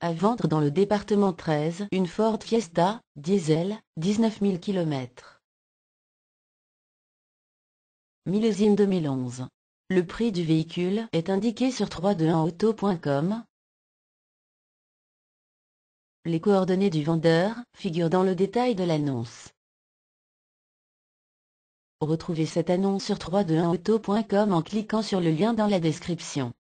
À vendre dans le département 13 une Ford Fiesta, diesel, 19 000 km. Millésime 2011. Le prix du véhicule est indiqué sur 321auto.com. Les coordonnées du vendeur figurent dans le détail de l'annonce. Retrouvez cette annonce sur 321auto.com en cliquant sur le lien dans la description.